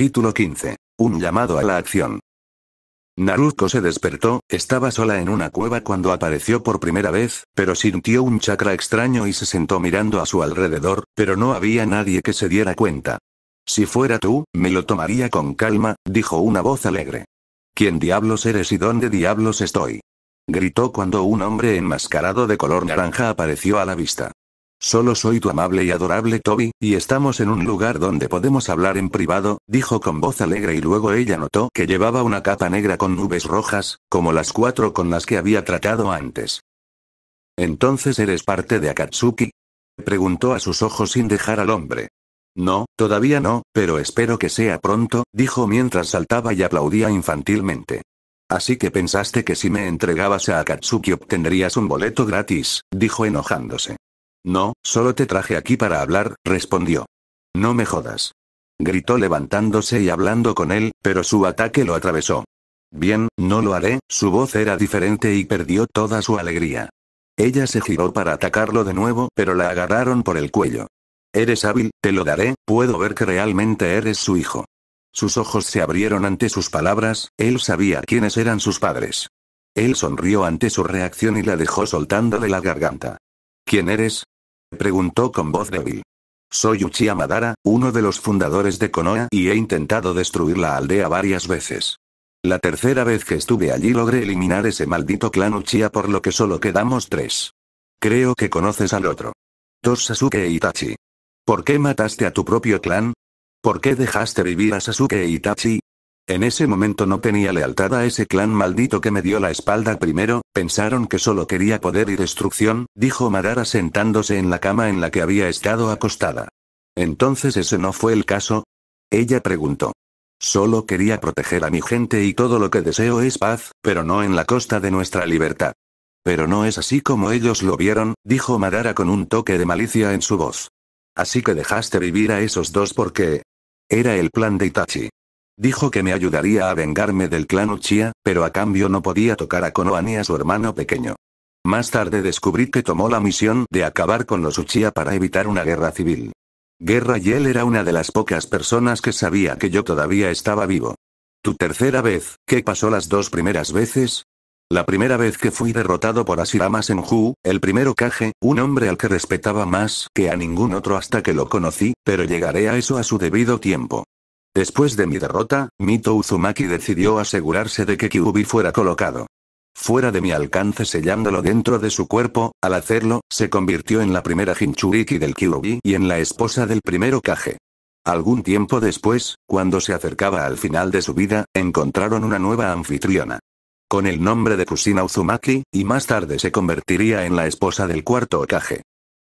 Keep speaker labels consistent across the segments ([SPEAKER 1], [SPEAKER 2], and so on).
[SPEAKER 1] Capítulo 15. Un llamado a la acción. Naruko se despertó, estaba sola en una cueva cuando apareció por primera vez, pero sintió un chakra extraño y se sentó mirando a su alrededor, pero no había nadie que se diera cuenta. Si fuera tú, me lo tomaría con calma, dijo una voz alegre. ¿Quién diablos eres y dónde diablos estoy? Gritó cuando un hombre enmascarado de color naranja apareció a la vista. Solo soy tu amable y adorable Toby, y estamos en un lugar donde podemos hablar en privado, dijo con voz alegre y luego ella notó que llevaba una capa negra con nubes rojas, como las cuatro con las que había tratado antes. ¿Entonces eres parte de Akatsuki? preguntó a sus ojos sin dejar al hombre. No, todavía no, pero espero que sea pronto, dijo mientras saltaba y aplaudía infantilmente. Así que pensaste que si me entregabas a Akatsuki obtendrías un boleto gratis, dijo enojándose. No, solo te traje aquí para hablar, respondió. No me jodas. Gritó levantándose y hablando con él, pero su ataque lo atravesó. Bien, no lo haré, su voz era diferente y perdió toda su alegría. Ella se giró para atacarlo de nuevo, pero la agarraron por el cuello. Eres hábil, te lo daré, puedo ver que realmente eres su hijo. Sus ojos se abrieron ante sus palabras, él sabía quiénes eran sus padres. Él sonrió ante su reacción y la dejó soltando de la garganta. ¿Quién eres? preguntó con voz débil. Soy Uchiha Madara, uno de los fundadores de Konoha y he intentado destruir la aldea varias veces. La tercera vez que estuve allí logré eliminar ese maldito clan Uchiha por lo que solo quedamos tres. Creo que conoces al otro. Dos Sasuke Itachi. ¿Por qué mataste a tu propio clan? ¿Por qué dejaste vivir a Sasuke Itachi? En ese momento no tenía lealtad a ese clan maldito que me dio la espalda primero, pensaron que solo quería poder y destrucción, dijo Madara sentándose en la cama en la que había estado acostada. Entonces ese no fue el caso. Ella preguntó. Solo quería proteger a mi gente y todo lo que deseo es paz, pero no en la costa de nuestra libertad. Pero no es así como ellos lo vieron, dijo Madara con un toque de malicia en su voz. Así que dejaste vivir a esos dos porque... Era el plan de Itachi. Dijo que me ayudaría a vengarme del clan Uchiha, pero a cambio no podía tocar a Konoha ni a su hermano pequeño. Más tarde descubrí que tomó la misión de acabar con los Uchiha para evitar una guerra civil. Guerra y él era una de las pocas personas que sabía que yo todavía estaba vivo. Tu tercera vez, ¿qué pasó las dos primeras veces? La primera vez que fui derrotado por Asirama Senju, el primero Kage, un hombre al que respetaba más que a ningún otro hasta que lo conocí, pero llegaré a eso a su debido tiempo. Después de mi derrota, Mito Uzumaki decidió asegurarse de que Kyubi fuera colocado fuera de mi alcance sellándolo dentro de su cuerpo, al hacerlo, se convirtió en la primera Jinchuriki del Kyuubi y en la esposa del primero Kage. Algún tiempo después, cuando se acercaba al final de su vida, encontraron una nueva anfitriona. Con el nombre de Kusina Uzumaki, y más tarde se convertiría en la esposa del cuarto Kage.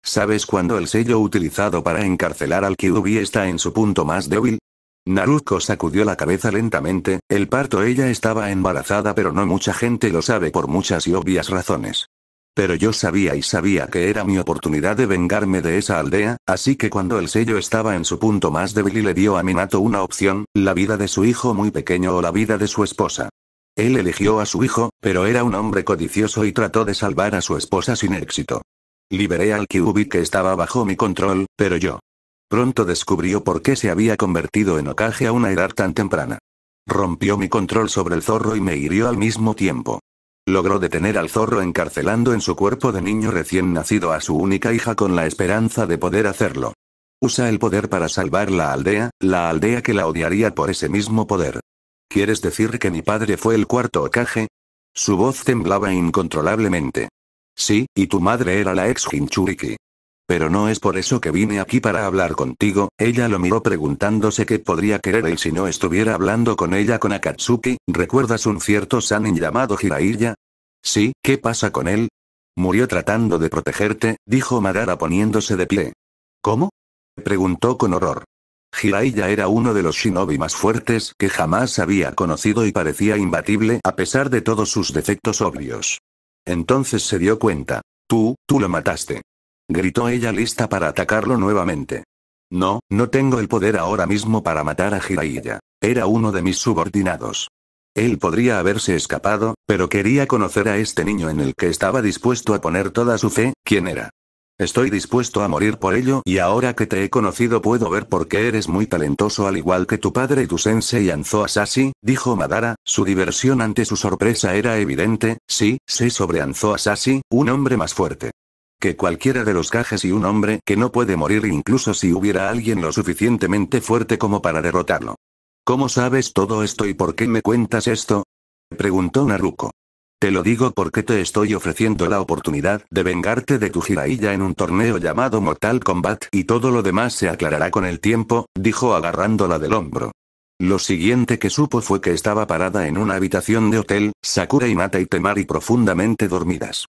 [SPEAKER 1] ¿Sabes cuándo el sello utilizado para encarcelar al Kyuubi está en su punto más débil? Naruko sacudió la cabeza lentamente, el parto ella estaba embarazada pero no mucha gente lo sabe por muchas y obvias razones. Pero yo sabía y sabía que era mi oportunidad de vengarme de esa aldea, así que cuando el sello estaba en su punto más débil y le dio a Minato una opción, la vida de su hijo muy pequeño o la vida de su esposa. Él eligió a su hijo, pero era un hombre codicioso y trató de salvar a su esposa sin éxito. Liberé al Kyubi que estaba bajo mi control, pero yo Pronto descubrió por qué se había convertido en ocaje a una edad tan temprana. Rompió mi control sobre el zorro y me hirió al mismo tiempo. Logró detener al zorro encarcelando en su cuerpo de niño recién nacido a su única hija con la esperanza de poder hacerlo. Usa el poder para salvar la aldea, la aldea que la odiaría por ese mismo poder. ¿Quieres decir que mi padre fue el cuarto ocaje? Su voz temblaba incontrolablemente. Sí, y tu madre era la ex Hinchuriki. Pero no es por eso que vine aquí para hablar contigo, ella lo miró preguntándose qué podría querer él si no estuviera hablando con ella con Akatsuki, ¿recuerdas un cierto Sanin llamado Hiraiya? Sí, ¿qué pasa con él? Murió tratando de protegerte, dijo Madara poniéndose de pie. ¿Cómo? preguntó con horror. Hiraiya era uno de los shinobi más fuertes que jamás había conocido y parecía imbatible a pesar de todos sus defectos obvios. Entonces se dio cuenta. Tú, tú lo mataste gritó ella lista para atacarlo nuevamente. No, no tengo el poder ahora mismo para matar a Jiraiya. Era uno de mis subordinados. Él podría haberse escapado, pero quería conocer a este niño en el que estaba dispuesto a poner toda su fe, quién era. Estoy dispuesto a morir por ello y ahora que te he conocido puedo ver por qué eres muy talentoso al igual que tu padre y tu sensei Anzo Asashi, dijo Madara, su diversión ante su sorpresa era evidente, sí, sé sobre Anzo Asashi, un hombre más fuerte que cualquiera de los gajes y un hombre que no puede morir incluso si hubiera alguien lo suficientemente fuerte como para derrotarlo. ¿Cómo sabes todo esto y por qué me cuentas esto? preguntó Naruko. Te lo digo porque te estoy ofreciendo la oportunidad de vengarte de tu girailla en un torneo llamado Mortal Kombat y todo lo demás se aclarará con el tiempo, dijo agarrándola del hombro. Lo siguiente que supo fue que estaba parada en una habitación de hotel, Sakura Mata y Temari profundamente dormidas.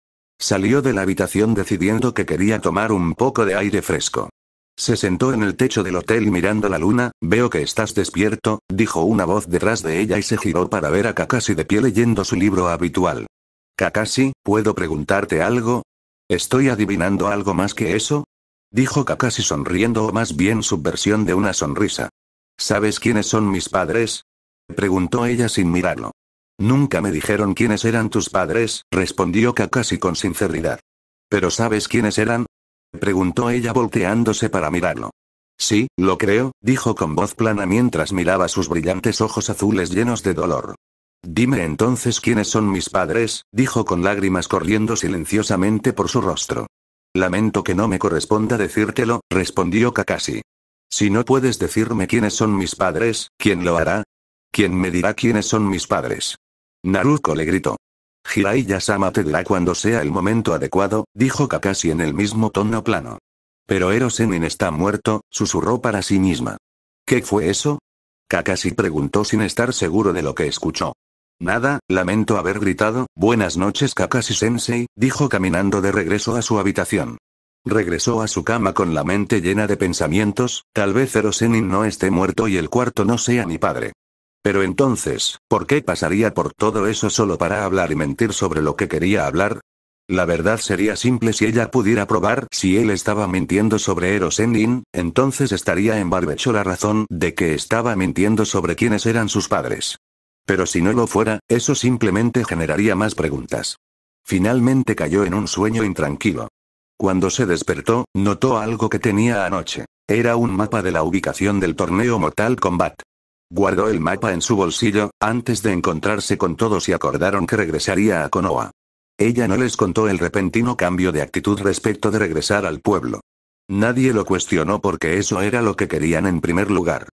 [SPEAKER 1] Salió de la habitación decidiendo que quería tomar un poco de aire fresco. Se sentó en el techo del hotel mirando la luna, veo que estás despierto, dijo una voz detrás de ella y se giró para ver a Kakashi de pie leyendo su libro habitual. Kakashi, ¿puedo preguntarte algo? ¿Estoy adivinando algo más que eso? Dijo Kakashi sonriendo o más bien subversión de una sonrisa. ¿Sabes quiénes son mis padres? Preguntó ella sin mirarlo. Nunca me dijeron quiénes eran tus padres, respondió Kakashi con sinceridad. ¿Pero sabes quiénes eran? preguntó ella volteándose para mirarlo. Sí, lo creo, dijo con voz plana mientras miraba sus brillantes ojos azules llenos de dolor. Dime entonces quiénes son mis padres, dijo con lágrimas corriendo silenciosamente por su rostro. Lamento que no me corresponda decírtelo, respondió Kakashi. Si no puedes decirme quiénes son mis padres, ¿quién lo hará? ¿Quién me dirá quiénes son mis padres? Naruko le gritó. Jiraiya-sama te dará cuando sea el momento adecuado, dijo Kakashi en el mismo tono plano. Pero Erosenin está muerto, susurró para sí misma. ¿Qué fue eso? Kakashi preguntó sin estar seguro de lo que escuchó. Nada, lamento haber gritado, buenas noches Kakashi-sensei, dijo caminando de regreso a su habitación. Regresó a su cama con la mente llena de pensamientos, tal vez Erosenin no esté muerto y el cuarto no sea mi padre. Pero entonces, ¿por qué pasaría por todo eso solo para hablar y mentir sobre lo que quería hablar? La verdad sería simple si ella pudiera probar si él estaba mintiendo sobre Eros entonces estaría en barbecho la razón de que estaba mintiendo sobre quiénes eran sus padres. Pero si no lo fuera, eso simplemente generaría más preguntas. Finalmente cayó en un sueño intranquilo. Cuando se despertó, notó algo que tenía anoche. Era un mapa de la ubicación del torneo Mortal Kombat. Guardó el mapa en su bolsillo, antes de encontrarse con todos y acordaron que regresaría a Konoha. Ella no les contó el repentino cambio de actitud respecto de regresar al pueblo. Nadie lo cuestionó porque eso era lo que querían en primer lugar.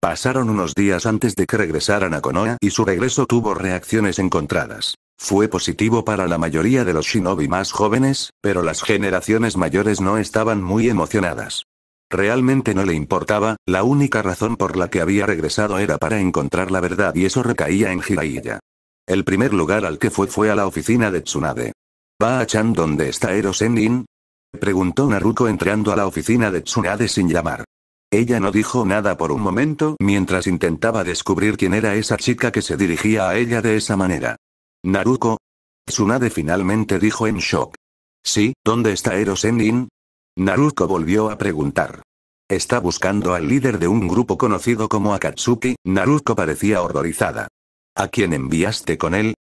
[SPEAKER 1] Pasaron unos días antes de que regresaran a Konoha y su regreso tuvo reacciones encontradas. Fue positivo para la mayoría de los shinobi más jóvenes, pero las generaciones mayores no estaban muy emocionadas. Realmente no le importaba, la única razón por la que había regresado era para encontrar la verdad y eso recaía en Jiraiya. El primer lugar al que fue fue a la oficina de Tsunade. ¿Va-chan a dónde está Ero Le Preguntó Naruko entrando a la oficina de Tsunade sin llamar. Ella no dijo nada por un momento mientras intentaba descubrir quién era esa chica que se dirigía a ella de esa manera. Naruko. Tsunade finalmente dijo en shock. Sí, ¿dónde está Ero Naruko volvió a preguntar. Está buscando al líder de un grupo conocido como Akatsuki, Naruko parecía horrorizada. ¿A quién enviaste con él?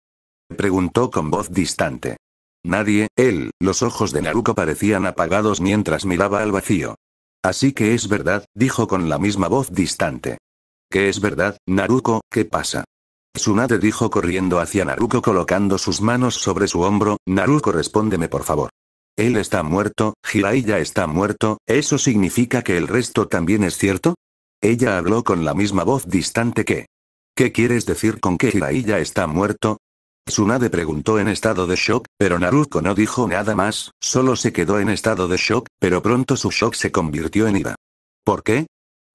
[SPEAKER 1] Preguntó con voz distante. Nadie, él, los ojos de Naruko parecían apagados mientras miraba al vacío. Así que es verdad, dijo con la misma voz distante. ¿Qué es verdad, Naruko, qué pasa? Tsunade dijo corriendo hacia Naruko colocando sus manos sobre su hombro, Naruko respóndeme por favor. Él está muerto, ya está muerto, ¿eso significa que el resto también es cierto? Ella habló con la misma voz distante que. ¿Qué quieres decir con que ya está muerto? Tsunade preguntó en estado de shock, pero Naruto no dijo nada más, solo se quedó en estado de shock, pero pronto su shock se convirtió en ira. ¿Por qué?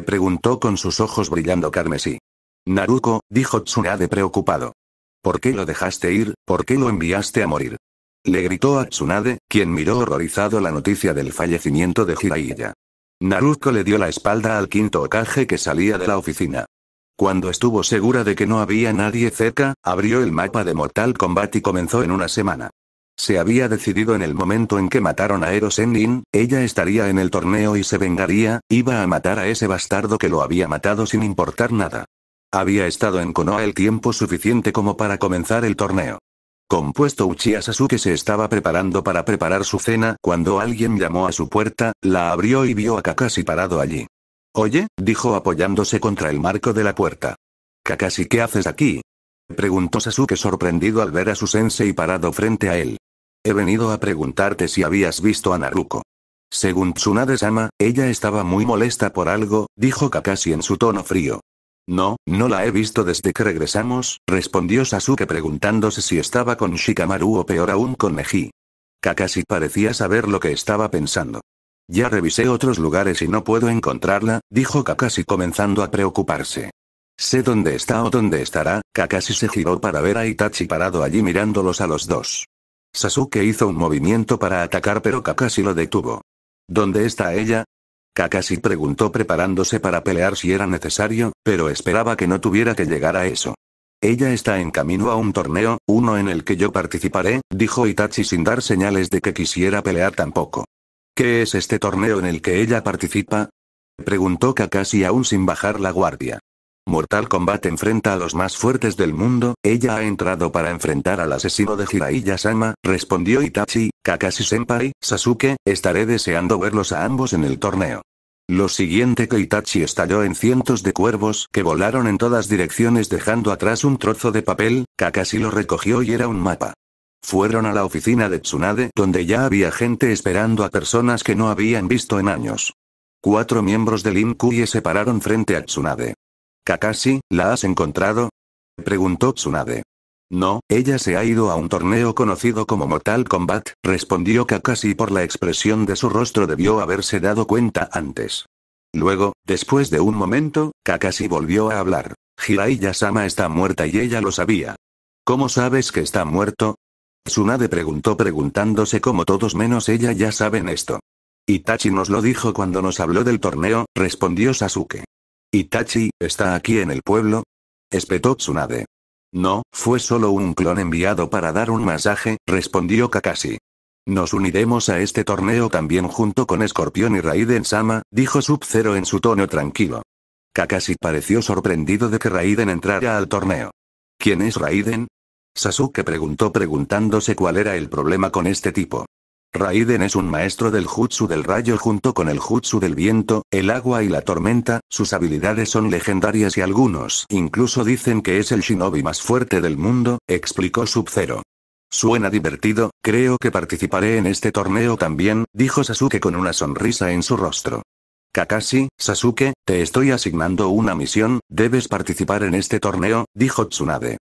[SPEAKER 1] preguntó con sus ojos brillando carmesí. Naruto, dijo Tsunade preocupado. ¿Por qué lo dejaste ir? ¿Por qué lo enviaste a morir? Le gritó a Tsunade, quien miró horrorizado la noticia del fallecimiento de Jiraiya. Naruto le dio la espalda al quinto Okage que salía de la oficina. Cuando estuvo segura de que no había nadie cerca, abrió el mapa de Mortal Kombat y comenzó en una semana. Se había decidido en el momento en que mataron a Ero ella estaría en el torneo y se vengaría, iba a matar a ese bastardo que lo había matado sin importar nada. Había estado en Konoha el tiempo suficiente como para comenzar el torneo. Compuesto Uchiha Sasuke se estaba preparando para preparar su cena cuando alguien llamó a su puerta, la abrió y vio a Kakashi parado allí. Oye, dijo apoyándose contra el marco de la puerta. Kakashi, ¿qué haces aquí? Preguntó Sasuke sorprendido al ver a su sensei parado frente a él. He venido a preguntarte si habías visto a Naruko. Según Tsunade-sama, ella estaba muy molesta por algo, dijo Kakashi en su tono frío. No, no la he visto desde que regresamos, respondió Sasuke preguntándose si estaba con Shikamaru o peor aún con Meji. Kakashi parecía saber lo que estaba pensando. Ya revisé otros lugares y no puedo encontrarla, dijo Kakashi comenzando a preocuparse. Sé dónde está o dónde estará, Kakashi se giró para ver a Itachi parado allí mirándolos a los dos. Sasuke hizo un movimiento para atacar pero Kakashi lo detuvo. ¿Dónde está ella? Kakashi preguntó preparándose para pelear si era necesario, pero esperaba que no tuviera que llegar a eso. Ella está en camino a un torneo, uno en el que yo participaré, dijo Itachi sin dar señales de que quisiera pelear tampoco. ¿Qué es este torneo en el que ella participa? Preguntó Kakashi aún sin bajar la guardia. Mortal Kombat enfrenta a los más fuertes del mundo, ella ha entrado para enfrentar al asesino de hiraiya sama respondió Itachi, Kakashi-senpai, Sasuke, estaré deseando verlos a ambos en el torneo. Lo siguiente que Itachi estalló en cientos de cuervos que volaron en todas direcciones dejando atrás un trozo de papel, Kakashi lo recogió y era un mapa. Fueron a la oficina de Tsunade donde ya había gente esperando a personas que no habían visto en años. Cuatro miembros del Inkuye se pararon frente a Tsunade. Kakashi, ¿la has encontrado? Preguntó Tsunade. No, ella se ha ido a un torneo conocido como Mortal Kombat, respondió Kakashi por la expresión de su rostro debió haberse dado cuenta antes. Luego, después de un momento, Kakashi volvió a hablar. Hirai Yasama está muerta y ella lo sabía. ¿Cómo sabes que está muerto? Tsunade preguntó preguntándose cómo todos menos ella ya saben esto. Itachi nos lo dijo cuando nos habló del torneo, respondió Sasuke. Itachi, ¿está aquí en el pueblo? espetó Tsunade. No, fue solo un clon enviado para dar un masaje, respondió Kakashi. Nos uniremos a este torneo también junto con Escorpión y Raiden Sama, dijo Sub-Zero en su tono tranquilo. Kakashi pareció sorprendido de que Raiden entrara al torneo. ¿Quién es Raiden? Sasuke preguntó preguntándose cuál era el problema con este tipo. Raiden es un maestro del jutsu del rayo junto con el jutsu del viento, el agua y la tormenta, sus habilidades son legendarias y algunos incluso dicen que es el shinobi más fuerte del mundo, explicó Sub-Zero. Suena divertido, creo que participaré en este torneo también, dijo Sasuke con una sonrisa en su rostro. Kakashi, Sasuke, te estoy asignando una misión, debes participar en este torneo, dijo Tsunade.